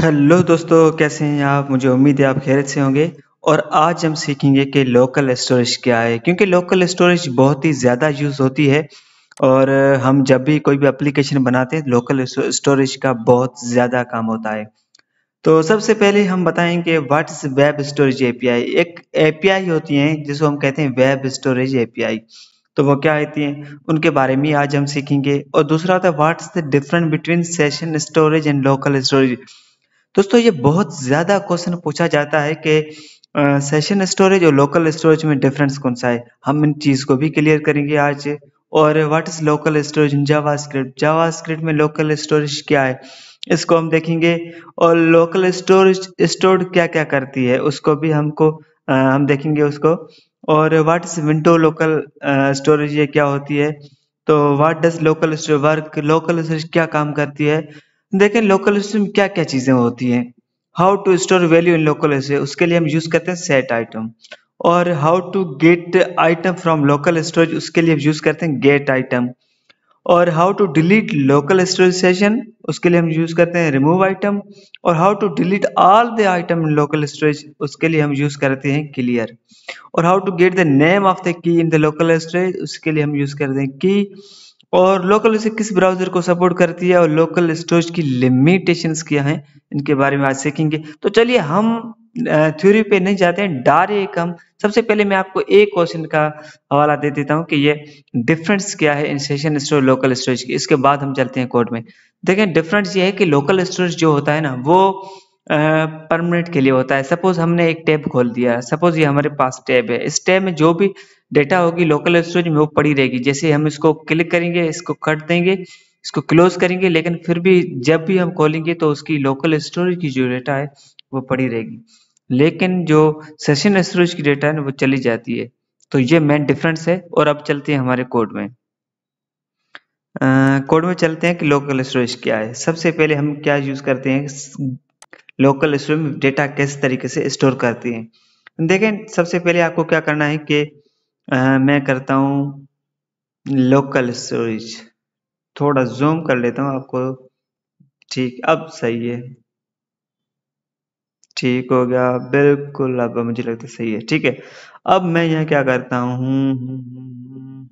hello दोस्तों कैसे हैं आप मुझे उम्मीद है आप खैरत से होंगे और आज हम सीखेंगे कि लोकल स्टोरेज क्या है क्योंकि लोकल स्टोरेज बहुत ही ज़्यादा यूज़ होती है और हम जब भी कोई भी एप्लीकेशन बनाते हैं लोकल स्टोरेज का बहुत ज़्यादा काम होता है तो सबसे पहले हम बताएंगे इज वेब स्टोरेज ए एक ए होती है जिसको हम कहते हैं वेब स्टोरेज ए तो वो क्या होती हैं उनके बारे में आज हम सीखेंगे और दूसरा होता है what's the different between session storage and local storage दोस्तों ये बहुत ज्यादा क्वेश्चन पूछा जाता है कि सेशन स्टोरेज और लोकल स्टोरेज में डिफरेंस कौन सा है हम इन चीज को भी क्लियर करेंगे आज और what is local storage in JavaScript JavaScript में लोकल स्टोरेज क्या है इसको हम देखेंगे और लोकल स्टोरेज स्टोर क्या क्या करती है उसको भी हमको आ, हम देखेंगे उसको और what is window local storage ये क्या होती है तो what does local work local storage क्या काम करती है देखें लोकल लिस्ट में क्या क्या चीज़ें होती हैं how to store value in local list उसके लिए हम यूज़ करते हैं सेट आइटम और how to get item from local storage उसके लिए हम यूज़ करते हैं गेट आइटम और how to delete local storage session उसके लिए हम यूज़ करते हैं रिमूव आइटम और how to delete all the item in local storage उसके लिए हम यूज़ करते हैं क्लियर और how to gate the name of the key in the local storage उसके लिए हम यूज़ करते हैं की और लोकल इसे किस ब्राउजर को सपोर्ट करती है और लोकल स्टोरेज की लिमिटेशंस क्या हैं इनके बारे में आज सीखेंगे तो चलिए हम थ्योरी पे नहीं जाते हैं डायरेक्ट हम सबसे पहले मैं आपको एक क्वेश्चन का हवाला दे देता हूँ कि ये डिफरेंस क्या है in session store local storage की इसके बाद हम चलते हैं कोर्ट में देखें डिफरेंस ये है कि लोकल स्टोरेज जो होता है ना वो परमानेंट के लिए होता है सपोज हमने एक टैब खोल दिया सपोज ये हमारे पास टैब है इस टैब में जो भी डेटा होगी लोकल स्टोरेज में वो पड़ी रहेगी जैसे हम इसको क्लिक करेंगे इसको कट देंगे इसको क्लोज करेंगे लेकिन फिर भी जब भी हम खोलेंगे तो उसकी लोकल स्टोरेज की जो डेटा है वो पड़ी रहेगी लेकिन जो सेशन स्टोरेज की डेटा है वो चली जाती है तो ये मेन डिफरेंस है और अब चलते हैं हमारे कोड में कोड में चलते हैं कि लोकल स्टोरेज क्या है सबसे पहले हम क्या यूज करते हैं लोकल स्टोरेज डेटा किस तरीके से स्टोर करते हैं देखें सबसे पहले आपको क्या करना है कि मैं करता हूँ लोकल स्टोरेज थोड़ा जूम कर लेता हूँ आपको ठीक अब सही है ठीक हो गया बिल्कुल अब मुझे लगता है सही है ठीक है अब मैं यहाँ क्या करता हूँ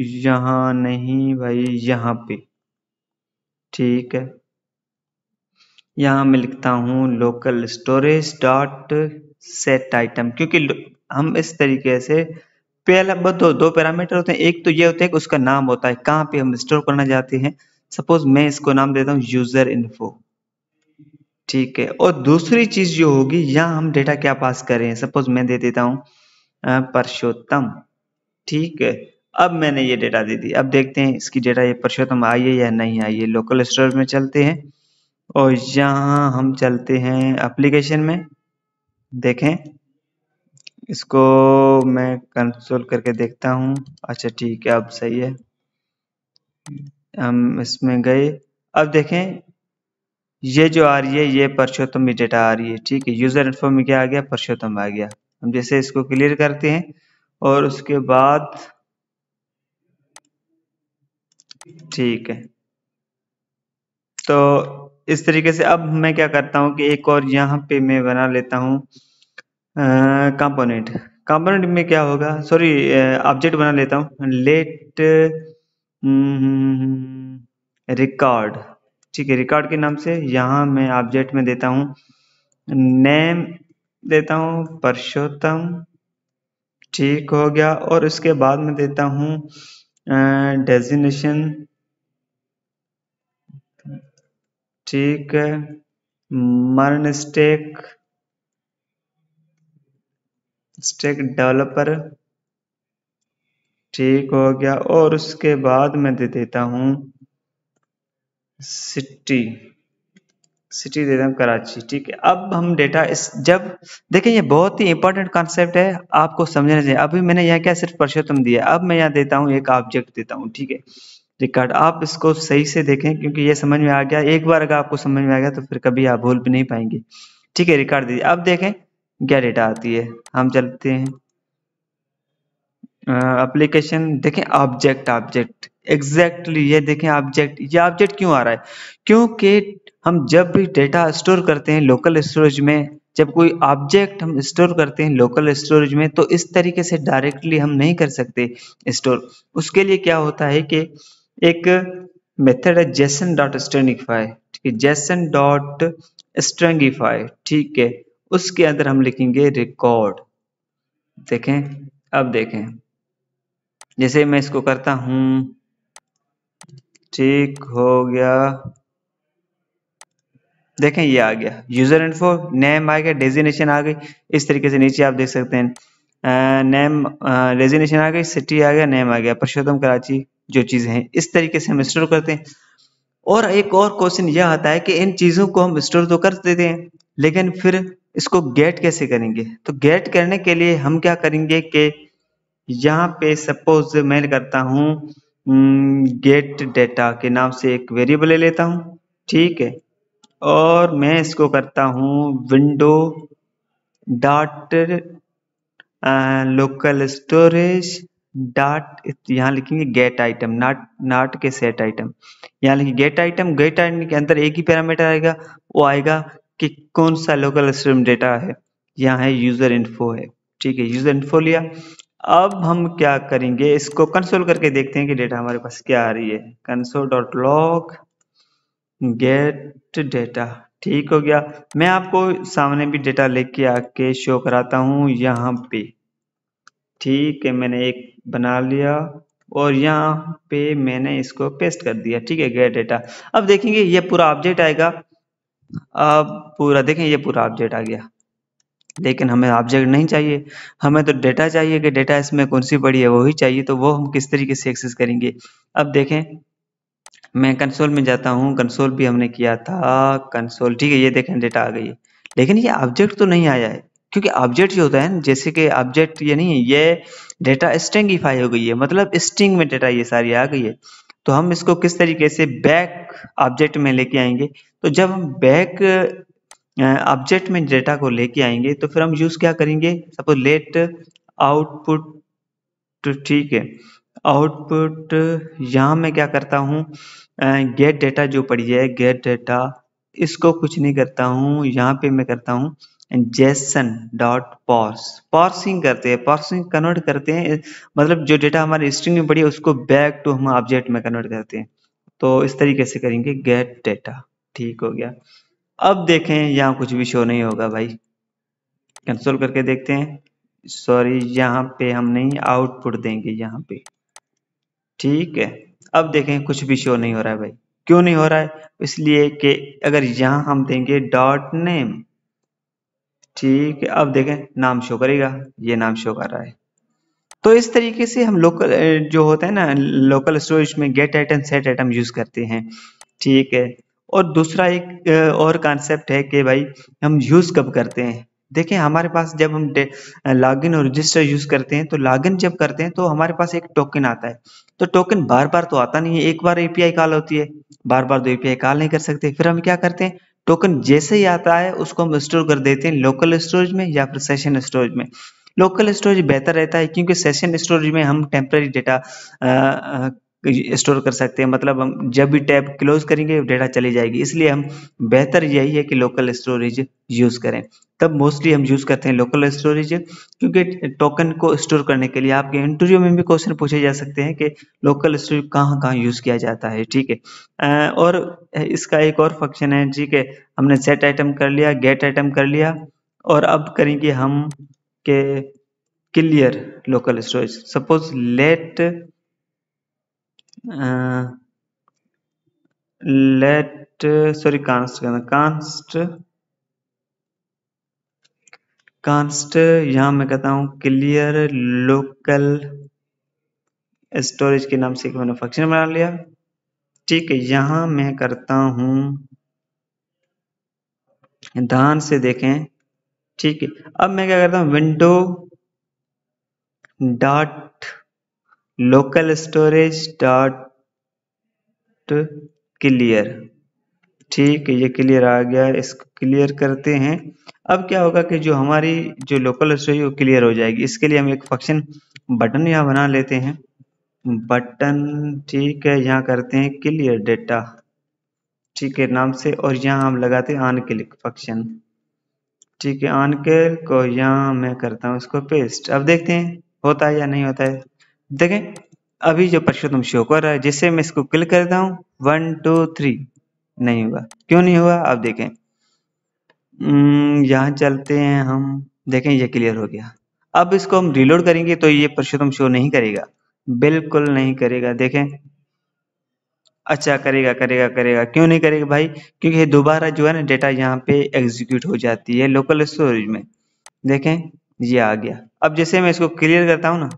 यहाँ नहीं भाई यहाँ पे ठीक है यहाँ मैं लिखता हूँ local storage dot set item क्योंकि हम इस तरीके से पहला दो दो पैरामीटर होते हैं एक तो ये होता है कि उसका नाम होता है कहाँ पे हम स्टोर करना चाहते हैं सपोज मैं इसको नाम देता हूँ यूजर इन्फो ठीक है और दूसरी चीज जो होगी यहाँ हम डेटा क्या पास कर रहे हैं सपोज मैं दे देता हूँ परसोत्तम ठीक है अब मैंने ये डेटा दे दी अब देखते हैं इसकी डेटा ये परसोत्तम आई है या नहीं आई है लोकल स्टोर में चलते हैं और यहाँ हम चलते हैं एप्लीकेशन में देखें इसको मैं कंसोल करके देखता हूँ अच्छा ठीक है अब सही है हम इसमें गए अब देखें ये जो आ रही है ये परसोत्तम भी डेटा आ रही है ठीक है यूजर इन्फो में क्या आ गया परसोत्तम आ गया हम जैसे इसको क्लियर करते हैं और उसके बाद ठीक है तो इस तरीके से अब मैं क्या करता हूँ कि एक और यहाँ पे मैं बना लेता हूँ कंपोनेंट कंपोनेंट में क्या होगा सॉरी ऑब्जेक्ट बना लेता हूँ लेट रिकॉर्ड हम्म, हम्म, हम्म, ठीक है रिकॉर्ड के नाम से यहाँ मैं ऑब्जेक्ट में देता हूँ नेम देता हूँ परसोत्तम ठीक हो गया और उसके बाद में देता हूँ डेजिनेशन ठीक है मर्न स्टेक स्टेक डेवलपर ठीक हो गया और उसके बाद मैं दे देता हूँ सिटी सिटी दे हूँ कराची ठीक है अब हम डेटा इस जब देखें ये बहुत ही इंपॉर्टेंट कॉन्सेप्ट है आपको समझना चाहिए अभी मैंने यहाँ क्या सिर्फ परसोत्तम दिया अब मैं यहाँ देता हूँ एक ऑब्जेक्ट देता हूँ ठीक है रिकॉर्ड आप इसको सही से देखें क्योंकि ये समझ में आ गया एक बार अगर आपको समझ में आ गया तो फिर कभी आप भूल भी नहीं पाएंगे ठीक है रिकॉर्ड दीजिए अब देखें क्या डेटा आती है हम चलते हैं एप्लीकेशन देखें ऑब्जेक्ट ऑब्जेक्ट एग्जैक्टली ये देखें ऑब्जेक्ट ये ऑब्जेक्ट क्यों आ रहा है क्योंकि हम जब भी डेटा स्टोर करते हैं लोकल स्टोरेज में जब कोई ऑब्जेक्ट हम स्टोर करते हैं लोकल स्टोरेज में तो इस तरीके से डायरेक्टली हम नहीं कर सकते स्टोर उसके लिए क्या होता है कि एक मेथड है जेसन डॉट स्ट्रेंगीफाई ठीक है जेसन डॉट स्ट्रेंगीफाई ठीक है उसके अंदर हम लिखेंगे रिकॉर्ड देखें अब देखें जैसे मैं इसको करता हूं ठीक हो गया देखें ये आ गया यूजर इन्फो नेम आ गया डेजिनेशन आ गई इस तरीके से नीचे आप देख सकते हैं नेम डेजिनेशन आ गई सिटी आ गया नेम आ गया परशोत्तम कराची जो चीज़ें हैं इस तरीके से हम स्टोर करते हैं और एक और क्वेश्चन यह आता है कि इन चीज़ों को हम स्टोर तो कर देते हैं लेकिन फिर इसको गेट कैसे करेंगे तो गेट करने के लिए हम क्या करेंगे कि यहाँ पे सपोज मैं करता हूँ गेट हम्म, डेटा के नाम से एक वेरिएबल ले लेता हूँ ठीक है और मैं इसको करता हूँ window dot local storage dot यहाँ लिखेंगे गेट आइटम नॉट नॉट के सेट आइटम यहाँ लिखेंगे गेट आइटम गेट आइटम के अंदर एक ही पैरामीटर आएगा वो आएगा कि कौन सा लोकल स्ट्रीम डेटा है यहाँ है यूजर इन्फो है ठीक है यूजर इन्फो लिया अब हम क्या करेंगे इसको कंसोल करके देखते हैं कि डेटा हमारे पास क्या आ रही है console dot log get data ठीक हो गया मैं आपको सामने भी डेटा लेके आके शो कराता हूँ यहाँ पे ठीक है मैंने एक बना लिया और यहाँ पे मैंने इसको पेस्ट कर दिया ठीक है गेट डेटा अब देखेंगे ये पूरा ऑब्जेक्ट आएगा अब पूरा देखें ये पूरा ऑब्जेक्ट आ गया लेकिन हमें ऑब्जेक्ट नहीं चाहिए हमें तो डेटा चाहिए कि डेटा इसमें कौन सी बड़ी है वही चाहिए तो वो हम किस तरीके से एक्सेस करेंगे अब देखें मैं कंसोल में जाता हूँ कंसोल भी हमने किया था कंसोल ठीक है ये देखें डेटा आ गई है लेकिन ये ऑब्जेक्ट तो नहीं आया है क्योंकि ऑब्जेक्ट जो होता है ना जैसे कि ऑब्जेक्ट ये नहीं है ये डेटा स्ट्रिंगिफाई हो गई है मतलब स्ट्रिंग में डेटा ये सारी आ गई है तो हम इसको किस तरीके से बैक ऑब्जेक्ट में लेके आएंगे तो जब हम बैक ऑब्जेक्ट में डेटा को लेके आएंगे तो फिर हम यूज क्या करेंगे सपोज लेट आउटपुट ठीक है आउटपुट यहां मैं क्या करता हूँ गेट डेटा जो पड़ी है गेट डेटा इसको कुछ नहीं करता हूँ यहाँ पे मैं करता हूँ जेसन डॉट पॉर्स पॉर्सिंग करते हैं पॉर्सिंग कन्वर्ट करते हैं मतलब जो डेटा हमारे स्ट्रिंग में पड़ी है उसको बैक टू हम ऑब्जेक्ट में कन्वर्ट करते हैं तो इस तरीके से करेंगे गेट डेटा ठीक हो गया अब देखें यहाँ कुछ भी शो नहीं होगा भाई कंसोल करके देखते हैं सॉरी यहाँ पे हम नहीं आउटपुट देंगे यहाँ पे ठीक है अब देखें कुछ भी शो नहीं हो रहा है भाई क्यों नहीं हो रहा है इसलिए कि अगर यहाँ हम देंगे डॉट नेम ठीक है अब देखें नाम शो करेगा ये नाम शो कर रहा है तो इस तरीके से हम लोकल जो होता है ना लोकल स्टोरेज में get item set item use करते हैं ठीक है और दूसरा एक और कॉन्सेप्ट है कि भाई हम यूज कब करते हैं देखें हमारे पास जब हम लॉगिन और रजिस्टर यूज करते हैं तो लॉगिन जब करते हैं तो हमारे पास एक टोकन आता है तो टोकन बार बार तो आता नहीं है एक बार एपीआई कॉल होती है बार बार तो एपीआई कॉल नहीं कर सकते फिर हम क्या करते हैं टोकन जैसे ही आता है उसको हम स्टोर कर देते हैं लोकल स्टोरेज में या फिर सेशन स्टोरेज में लोकल स्टोरेज बेहतर रहता है क्योंकि सेशन स्टोरेज में हम टेम्प्रेरी डेटा स्टोर कर सकते हैं मतलब हम जब भी टैब क्लोज करेंगे डेटा चली जाएगी इसलिए हम बेहतर यही है कि लोकल स्टोरेज यूज़ करें तब मोस्टली हम यूज़ करते हैं लोकल स्टोरेज क्योंकि टोकन को स्टोर करने के लिए आपके इंटरव्यू में भी क्वेश्चन पूछे जा सकते हैं कि लोकल स्टोरेज कहाँ कहाँ यूज़ किया जाता है ठीक है और इसका एक और फंक्शन है ठीक है हमने सेट आइटम कर लिया गेट आइटम कर लिया और अब करेंगे हम के clear local storage suppose let let let const sorry const const const मैं कहता हूं क्लियर लोकल स्टोरेज के नाम से एक मैंने फंक्शन बना लिया ठीक है यहां मैं करता हूं ध्यान से देखें ठीक है अब मैं क्या करता हूं window dot local storage dot clear ठीक है ये क्लियर आ गया इसको क्लियर करते हैं अब क्या होगा कि जो हमारी जो लोकल स्टोरेज वो क्लियर हो जाएगी इसके लिए हम एक फंक्शन बटन यहाँ बना लेते हैं बटन ठीक है यहाँ करते हैं क्लियर डेटा ठीक है नाम से और यहाँ हम लगाते हैं ऑन क्लिक फंक्शन ठीक है ऑन क्लिक और यहाँ मैं करता हूँ इसको पेस्ट अब देखते हैं होता है या नहीं होता है देखें अभी जो परशुतम शो कर रहा है जिससे मैं इसको क्लिक करता हूँ वन टू थ्री नहीं हुआ क्यों नहीं हुआ आप देखें हम्म, यहाँ चलते हैं हम देखें ये क्लियर हो गया अब इसको हम रिलोड करेंगे तो ये परशुतम शो नहीं करेगा बिल्कुल नहीं करेगा देखें अच्छा करेगा करेगा करेगा क्यों नहीं करेगा भाई क्योंकि दोबारा जो है ना डेटा यहाँ पे एग्जीक्यूट हो जाती है लोकल स्टोरेज में देखें ये आ गया अब जैसे मैं इसको क्लियर करता हूँ ना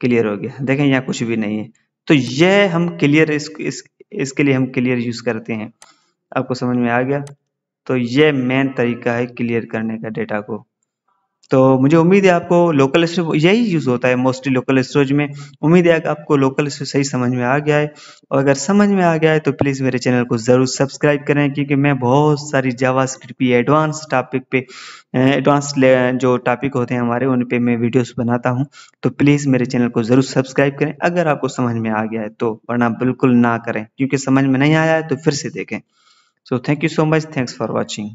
क्लियर हो गया देखें यहाँ कुछ भी नहीं है तो यह हम क्लियर इस, इस इसके लिए हम क्लियर यूज करते हैं आपको समझ में आ गया तो यह मेन तरीका है क्लियर करने का डेटा को तो मुझे उम्मीद है आपको लोकल स्टोरेज यही यूज़ होता है मोस्टली लोकल स्टोरेज में उम्मीद है आपको लोकल स्टोरेज सही समझ में आ गया है और अगर समझ में आ गया है तो प्लीज़ मेरे चैनल को ज़रूर सब्सक्राइब करें क्योंकि मैं बहुत सारी जावा स्क्रिप्टी एडवांस टॉपिक पे एडवांस जो टॉपिक होते हैं हमारे उन पर मैं वीडियोज़ बनाता हूँ तो प्लीज़ मेरे चैनल को ज़रूर सब्सक्राइब करें अगर आपको समझ में आ गया है तो वरना बिल्कुल ना करें क्योंकि समझ में नहीं आया है तो फिर से देखें so thank you so much thanks for watching